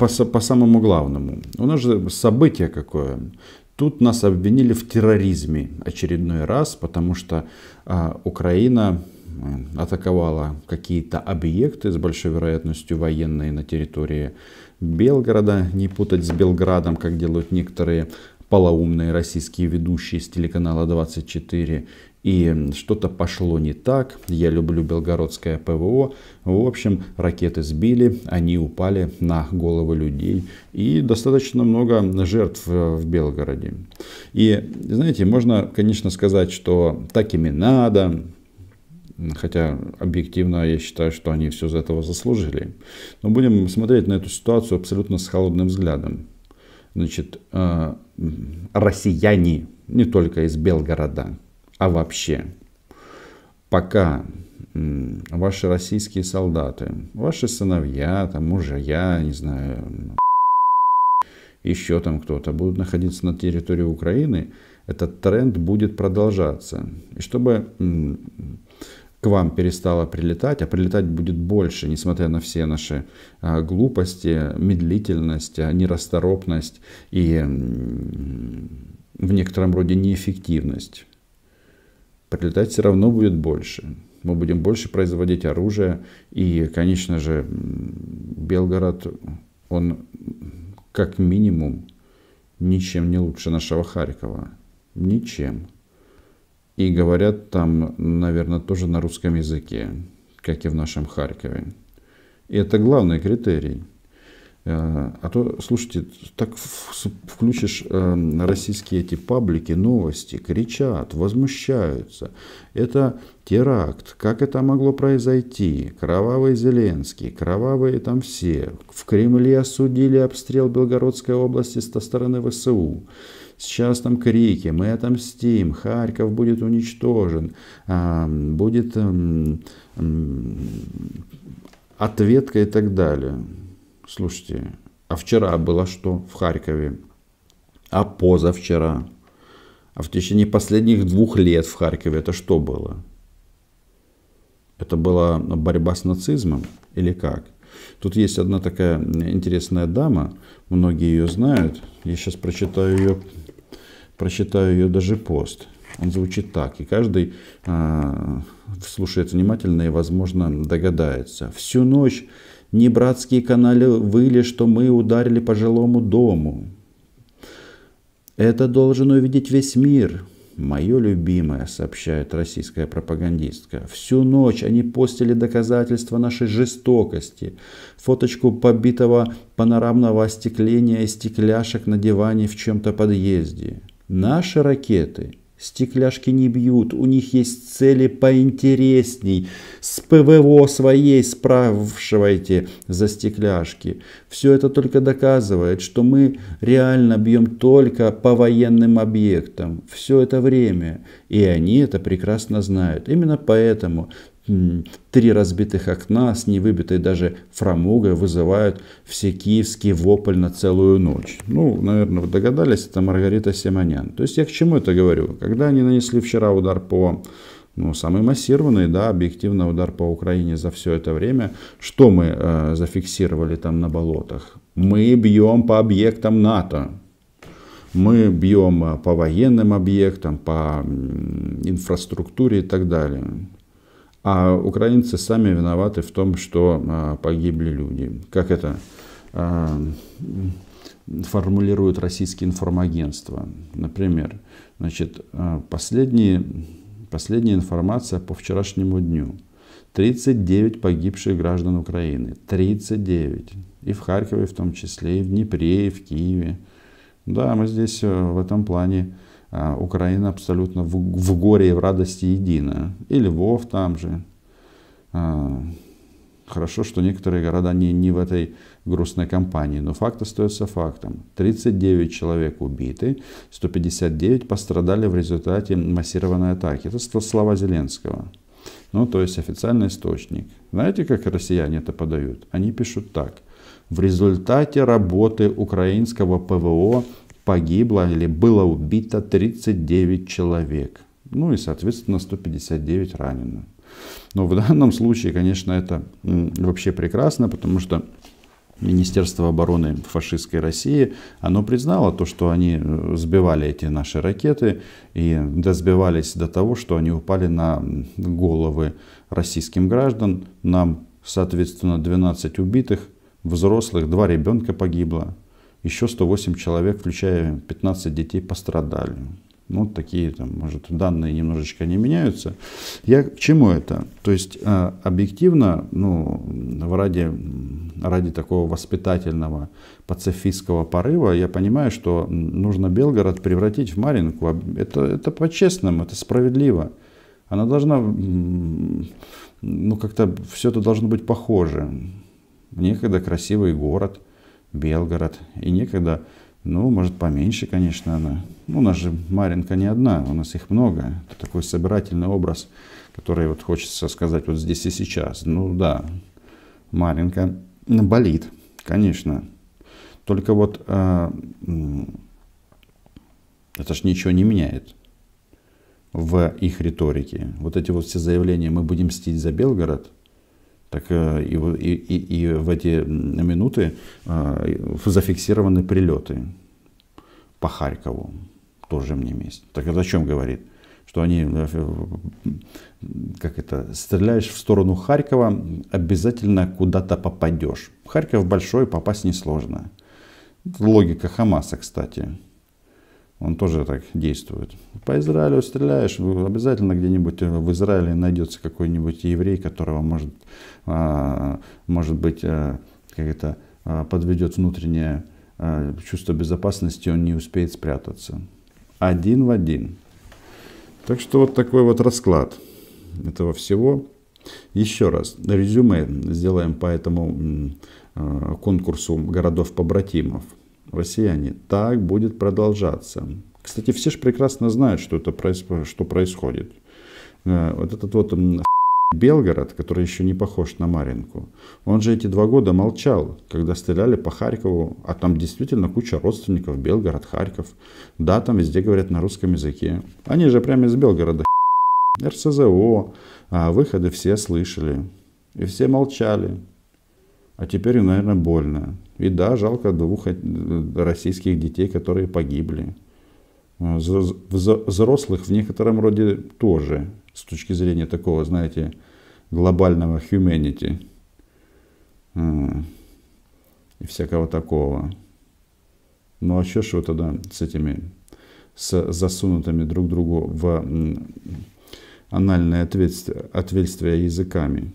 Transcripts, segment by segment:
По, по самому главному. У нас же событие какое. Тут нас обвинили в терроризме очередной раз, потому что а, Украина атаковала какие-то объекты с большой вероятностью военные на территории Белгорода. Не путать с Белградом, как делают некоторые полоумные российские ведущие с телеканала 24 и что-то пошло не так. Я люблю белгородское ПВО. В общем, ракеты сбили, они упали на головы людей. И достаточно много жертв э, в Белгороде. И, знаете, можно, конечно, сказать, что так ими надо, Хотя объективно я считаю, что они все за этого заслужили. Но будем смотреть на эту ситуацию абсолютно с холодным взглядом. Значит, э, россияне не только из Белгорода, а вообще. Пока ваши российские солдаты, ваши сыновья, там, мужья, не знаю, еще там кто-то будут находиться на территории Украины, этот тренд будет продолжаться. И чтобы к вам перестало прилетать, а прилетать будет больше, несмотря на все наши а, глупости, медлительность, а, нерасторопность и в некотором роде неэффективность прилетать все равно будет больше. Мы будем больше производить оружие. И, конечно же, Белгород, он как минимум ничем не лучше нашего Харькова. Ничем. И говорят там, наверное, тоже на русском языке, как и в нашем Харькове. И это главный критерий. Э, а то, слушайте, так включишь э, российские эти паблики, новости, кричат, возмущаются. Это теракт, как это могло произойти? Кровавый Зеленский, кровавые там все. В Кремле осудили обстрел Белгородской области со стороны ВСУ. Сейчас там крики, мы отомстим, Харьков будет уничтожен, а, будет эм, эм, ответка и так далее. Слушайте, а вчера было что в Харькове? А позавчера? А в течение последних двух лет в Харькове это что было? Это была борьба с нацизмом или как? Тут есть одна такая интересная дама, многие ее знают. Я сейчас прочитаю ее, прочитаю ее даже пост. Он звучит так, и каждый а, слушает внимательно и, возможно, догадается. Всю ночь не братские каналы выли, что мы ударили по жилому дому. Это должен увидеть весь мир. Мое любимое, сообщает российская пропагандистка. Всю ночь они постили доказательства нашей жестокости. Фоточку побитого панорамного остекления и стекляшек на диване в чем-то подъезде. Наши ракеты – Стекляшки не бьют, у них есть цели поинтересней. С ПВО своей справшивайте за стекляшки. Все это только доказывает, что мы реально бьем только по военным объектам. Все это время. И они это прекрасно знают. Именно поэтому Три разбитых окна с невыбитой даже фрамугой вызывают все киевские вопль на целую ночь. Ну, наверное, вы догадались, это Маргарита Симонян. То есть я к чему это говорю? Когда они нанесли вчера удар по ну, самый массированный, да, объективно удар по Украине за все это время. Что мы э, зафиксировали там на болотах? Мы бьем по объектам НАТО. Мы бьем э, по военным объектам, по инфраструктуре и так далее. А украинцы сами виноваты в том, что а, погибли люди. Как это а, формулируют российские информагентства. Например, значит, а, последние, последняя информация по вчерашнему дню. 39 погибших граждан Украины. 39. И в Харькове в том числе, и в Днепре, и в Киеве. Да, мы здесь э, в этом плане а, Украина абсолютно в, в горе и в радости едина. И Львов там же. А, хорошо, что некоторые города не, не в этой грустной кампании. но факт остается фактом. 39 человек убиты, 159 пострадали в результате массированной атаки. Это слова Зеленского. Ну, то есть официальный источник. Знаете, как россияне это подают? Они пишут так. В результате работы украинского ПВО погибло или было убито 39 человек. Ну и, соответственно, 159 ранено. Но в данном случае, конечно, это вообще прекрасно, потому что Министерство обороны фашистской России, оно признало то, что они э, сбивали эти наши ракеты и досбивались до того, что они упали на головы российским граждан. Нам, соответственно, 12 убитых, взрослых, два ребенка погибло, еще 108 человек, включая 15 детей, пострадали. Ну, такие там, может, данные немножечко не меняются. Я к чему это? То есть, э, объективно, ну, ради, ради такого воспитательного пацифистского порыва, я понимаю, что нужно Белгород превратить в Маринку. Это, это по-честному, это справедливо. Она должна, ну, как-то все это должно быть похоже. Некогда красивый город – Белгород. И некогда, ну, может, поменьше, конечно, она. Ну, у нас же Маринка не одна, у нас их много. Это такой собирательный образ, который вот хочется сказать вот здесь и сейчас. Ну, да, Маринка болит, конечно. Только вот э, это ж ничего не меняет в их риторике. Вот эти вот все заявления «мы будем мстить за Белгород», так э, и, и, и в эти минуты э, зафиксированы прилеты по Харькову, тоже мне месть. Так это о чем говорит? Что они, э, как это, стреляешь в сторону Харькова, обязательно куда-то попадешь. Харьков большой, попасть несложно. логика Хамаса, кстати он тоже так действует. По Израилю стреляешь, обязательно где-нибудь э, в Израиле найдется какой-нибудь еврей, которого может, а, может быть, э, как это а, подведет внутреннее а, чувство безопасности, он не успеет спрятаться. Один в один. Так что вот такой вот расклад этого всего. Еще раз, резюме сделаем по этому конкурсу городов-побратимов – россияне. Так будет продолжаться. Кстати, все же прекрасно знают, что, это проис... что происходит. Э, вот этот вот Белгород, который еще не похож на Маринку, он же эти два года молчал, когда стреляли по Харькову, а там действительно куча родственников, Белгород, Харьков. Да, там везде говорят на русском языке. Они же прямо из Белгорода. РСЗО, а выходы все слышали. И все молчали а теперь наверное, больно. И да, жалко двух российских детей, которые погибли. А, взрослых в некотором роде тоже, с точки зрения такого, знаете, глобального humanity а, и всякого такого. Ну а что ж вы тогда с этими, с засунутыми друг другу в анальное ответствие, ответствие языками?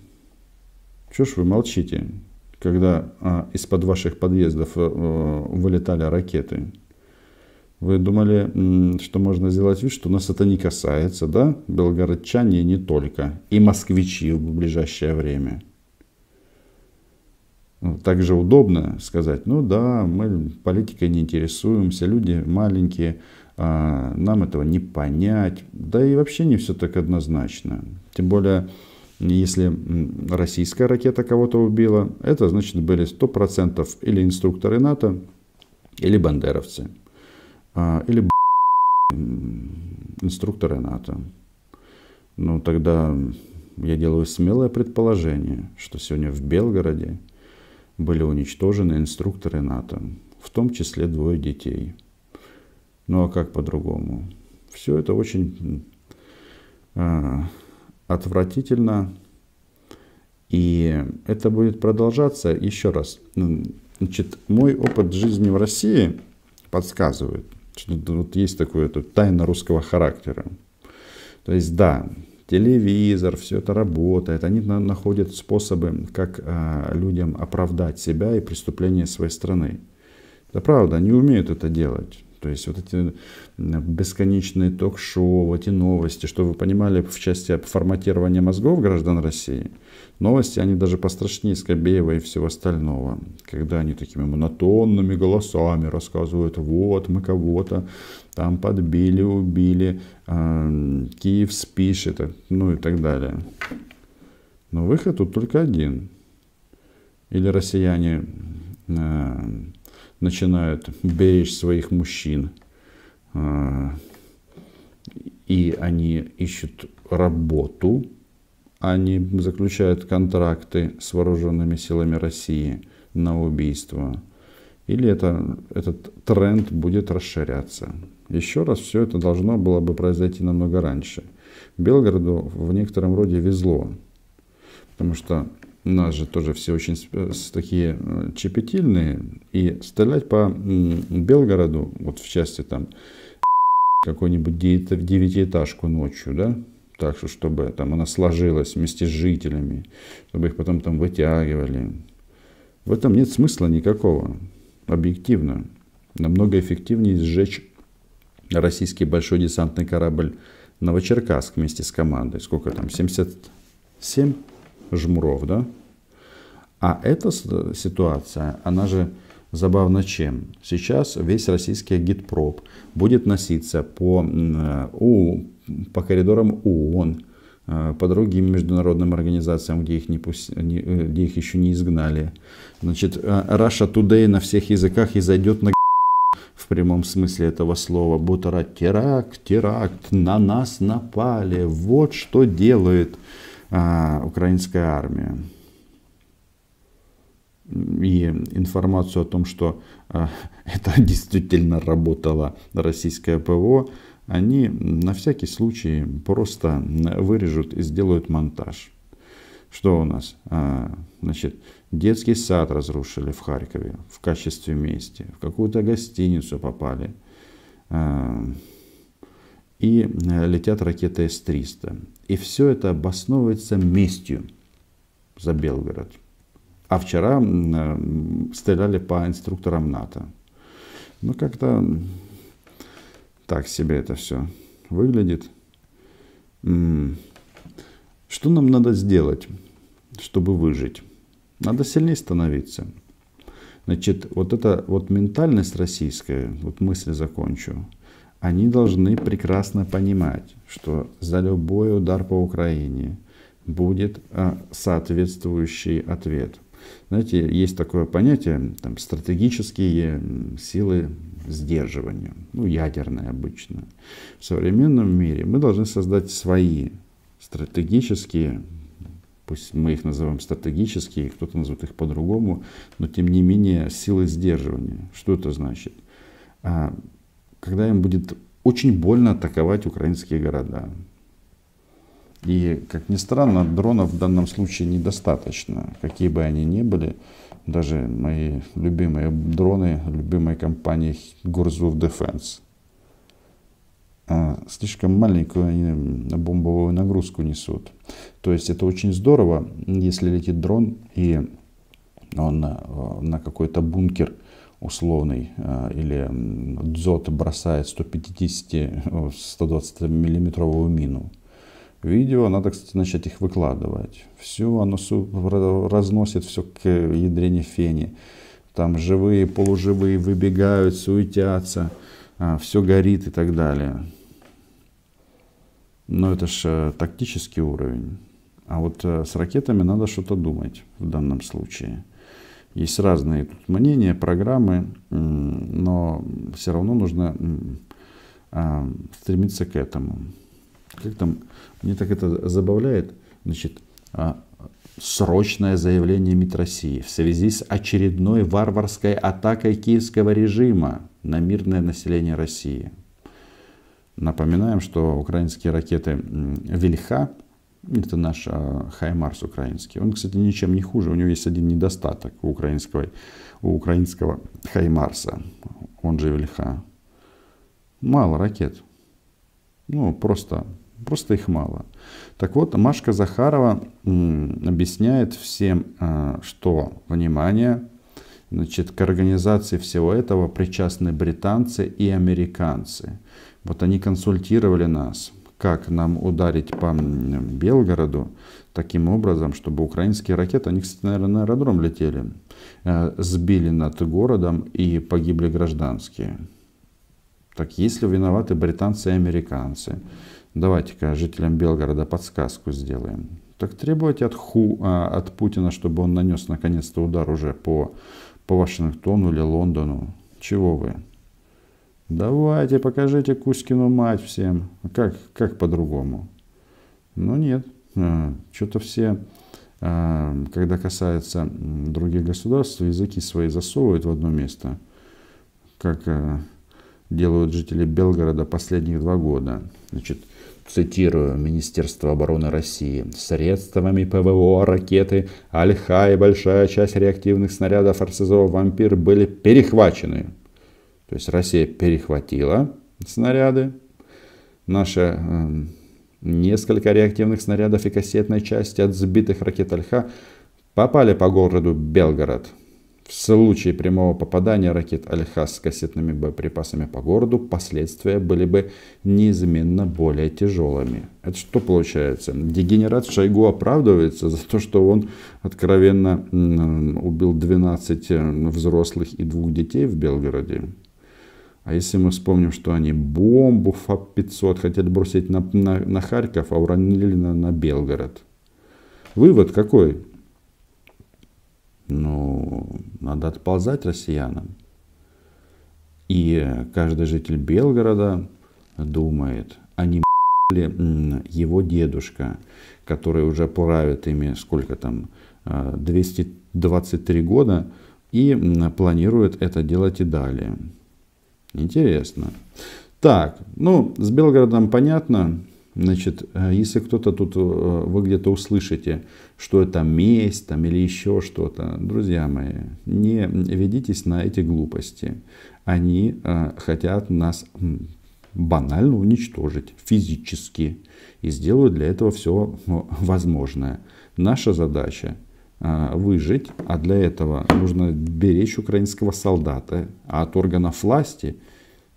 Что ж вы молчите? когда а, из-под ваших подъездов а, вылетали ракеты, вы думали, что можно сделать вид, что нас это не касается, да? Белгородчане не только. И москвичи в ближайшее время. Ну, также удобно сказать, ну да, мы политикой не интересуемся, люди маленькие, а нам этого не понять. Да и вообще не все так однозначно. Тем более если российская ракета кого-то убила, это значит были 100% или инструкторы НАТО, или бандеровцы, а, или инструкторы НАТО. Ну тогда я делаю смелое предположение, что сегодня в Белгороде были уничтожены инструкторы НАТО, в том числе двое детей. Ну а как по-другому? Все это очень а, отвратительно. И это будет продолжаться еще раз. Значит, мой опыт жизни в России подсказывает, что вот есть такое тут тайна русского характера. То есть, да, телевизор, все это работает. Они находят способы, как а, людям оправдать себя и преступления своей страны. Да, правда, они умеют это делать. То есть вот эти бесконечные ток-шоу, эти новости, что вы понимали в части форматирования мозгов граждан России, новости, они даже пострашнее Скобеева и всего остального. Когда они такими монотонными голосами рассказывают, вот мы кого-то там подбили, убили, Киев спишет, э, ну и так далее. Но выход тут только один. Или россияне начинают беречь своих мужчин, а, и они ищут работу, они а заключают контракты с вооруженными силами России на убийство. Или это, этот тренд будет расширяться. Еще раз, все это должно было бы произойти намного раньше. Белгороду в некотором роде везло, потому что у нас же тоже все очень э, такие чепетильные, э, и стрелять по Белгороду, вот в части там какой нибудь девятиэтажку ночью, да, так что, чтобы там она сложилась вместе с жителями, чтобы их потом там вытягивали. В этом нет смысла никакого, объективно. Намного эффективнее сжечь российский большой десантный корабль «Новочеркасск» вместе с командой. Сколько там, 77 жмуров, да? А эта ситуация, она же забавна чем? Сейчас весь российский гидпроб будет носиться по, э, у, по коридорам ООН, э, по другим международным организациям, где их, не пусть, не, э, где их еще не изгнали. Значит, Russia Today на всех языках и зайдет на в прямом смысле этого слова. Будут орать теракт, теракт, на нас напали, вот что делает а, украинская армия. И информацию о том, что а, это действительно работало российское ПВО, они на всякий случай просто вырежут и сделают монтаж. Что у нас? А, значит, детский сад разрушили в Харькове в качестве мести, в какую-то гостиницу попали и э, летят ракеты С-300. И все это обосновывается местью за Белгород. А вчера э, стреляли по инструкторам НАТО. Ну, как-то так себе это все выглядит. Что нам надо сделать, чтобы выжить? Надо сильнее становиться. Значит, вот эта вот ментальность российская, вот мысль закончу они должны прекрасно понимать, что за любой удар по Украине будет э, соответствующий ответ. Знаете, есть такое понятие, там, стратегические силы сдерживания, ну, ядерные обычно. В современном мире мы должны создать свои стратегические, пусть мы их называем стратегические, кто-то назовет их по-другому, но тем не менее силы сдерживания. Что это значит? А, когда им будет очень больно атаковать украинские города. И, как ни странно, дронов в данном случае недостаточно. Какие бы они ни были, даже мои любимые дроны, любимой компании Гурзуф Defense. А, слишком маленькую они бомбовую нагрузку несут. То есть это очень здорово, если летит дрон и он э, на какой-то бункер – условный, э, или дзот бросает 150-120-миллиметровую э, мину. Видео надо, кстати, начать их выкладывать. Все оно разносит все к ядрене фени. Там живые, полуживые выбегают, суетятся, а, все горит и так далее. Но это же э, тактический уровень. А вот с ракетами надо что-то думать в данном случае. Есть разные тут мнения, программы, но все равно нужно а, стремиться к этому. Как там, мне так это забавляет, значит, а, срочное заявление МИД России в связи с очередной варварской атакой киевского режима на мирное население России. Напоминаем, что украинские ракеты «Вельха» Это наш а, Хаймарс украинский. Он, кстати, ничем не хуже. У него есть один недостаток у украинского, у украинского Хаймарса, он же Вельха. Мало ракет. Ну, просто, просто их мало. Так вот, Машка Захарова объясняет всем, а, что, внимание, значит, к организации всего этого причастны британцы и американцы. Вот они консультировали нас как нам ударить по Белгороду таким образом, чтобы украинские ракеты, они, кстати, наверное, на аэродром летели, э, сбили над городом и погибли гражданские. Так если виноваты британцы и американцы, давайте-ка жителям Белгорода подсказку сделаем. Так требовать от, Ху, а, от Путина, чтобы он нанес наконец-то удар уже по, по Вашингтону или Лондону. Чего вы? Давайте, покажите Кузькину мать всем. А как, как по-другому? Но «Ну, нет, а, что-то все, а, когда касается других государств, языки свои засовывают в одно место, как делают жители Белгорода последних два года. Значит, цитирую Министерство обороны России, средствами ПВО, ракеты, Альха и большая часть реактивных снарядов РСЗО «Вампир» были перехвачены. То есть Россия перехватила снаряды, наши э, эм, несколько реактивных снарядов и кассетной части от сбитых ракет «Альха» попали по городу Белгород. В случае прямого попадания ракет «Альха» с кассетными боеприпасами по городу последствия были бы неизменно более тяжелыми. Это что получается? Дегенерат Шойгу оправдывается за то, что он откровенно убил 12 э, взрослых и двух детей в Белгороде. А если мы вспомним, что они бомбу ФАП-500 хотели бросить на, на, на Харьков, а уронили на, на Белгород. Вывод какой? Ну, надо отползать россиянам. И каждый житель Белгорода думает, а не его дедушка, который уже правит ими сколько там, 223 э, года, и планирует это делать и далее. Интересно. Так, ну, с Белгородом понятно. Значит, э, если кто-то тут, э, вы где-то услышите, что это месть там, или еще что-то, друзья мои, не ведитесь на эти глупости. Они э, хотят нас банально уничтожить физически и сделают для этого все э, возможное. Наша задача а, выжить, а для этого нужно беречь украинского солдата, а от органов власти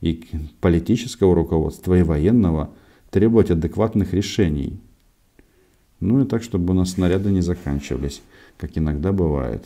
и политического руководства и военного требовать адекватных решений. Ну и так, чтобы у нас снаряды не заканчивались, как иногда бывает.